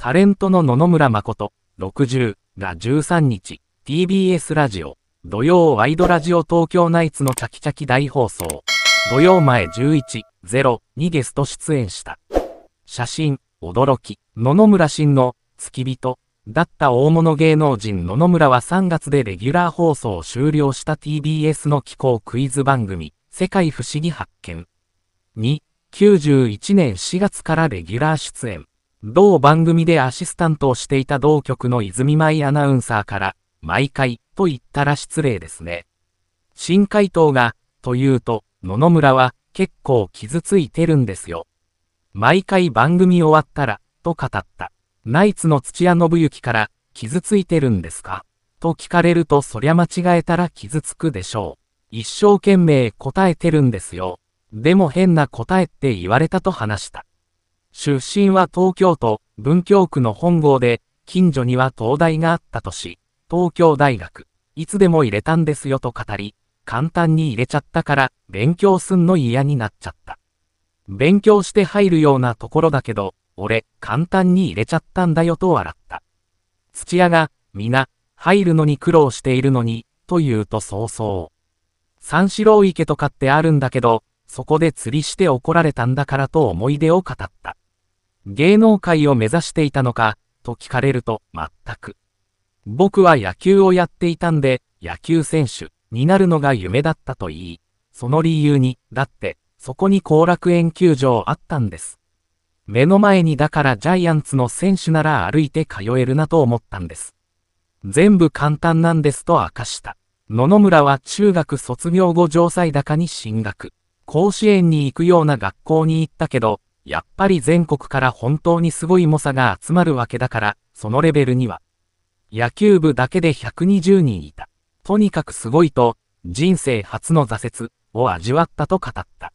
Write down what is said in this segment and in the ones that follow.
タレントの野々村誠、60が13日、TBS ラジオ、土曜ワイドラジオ東京ナイツのチャキチャキ大放送、土曜前11、0にゲスト出演した。写真、驚き、野々村真の、付き人、だった大物芸能人野々村は3月でレギュラー放送を終了した TBS の気候クイズ番組、世界不思議発見。2、91年4月からレギュラー出演。同番組でアシスタントをしていた同局の泉舞アナウンサーから、毎回、と言ったら失礼ですね。新回答が、というと、野々村は、結構傷ついてるんですよ。毎回番組終わったら、と語った。ナイツの土屋信之から、傷ついてるんですかと聞かれるとそりゃ間違えたら傷つくでしょう。一生懸命答えてるんですよ。でも変な答えって言われたと話した。出身は東京都文京区の本郷で、近所には東大があったとし、東京大学、いつでも入れたんですよと語り、簡単に入れちゃったから、勉強すんの嫌になっちゃった。勉強して入るようなところだけど、俺、簡単に入れちゃったんだよと笑った。土屋が、皆、入るのに苦労しているのに、と言うと早々。三四郎池とかってあるんだけど、そこで釣りして怒られたんだからと思い出を語った。芸能界を目指していたのか、と聞かれると、全く。僕は野球をやっていたんで、野球選手になるのが夢だったと言い、その理由に、だって、そこに後楽園球場あったんです。目の前にだからジャイアンツの選手なら歩いて通えるなと思ったんです。全部簡単なんですと明かした。野々村は中学卒業後城西高に進学。甲子園に行くような学校に行ったけど、やっぱり全国から本当にすごい猛者が集まるわけだから、そのレベルには。野球部だけで120人いた。とにかくすごいと、人生初の挫折を味わったと語った。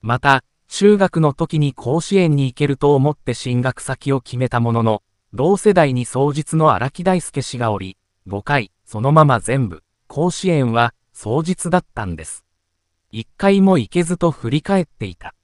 また、中学の時に甲子園に行けると思って進学先を決めたものの、同世代に双日の荒木大輔氏がおり、5回、そのまま全部、甲子園は双日だったんです。1回も行けずと振り返っていた。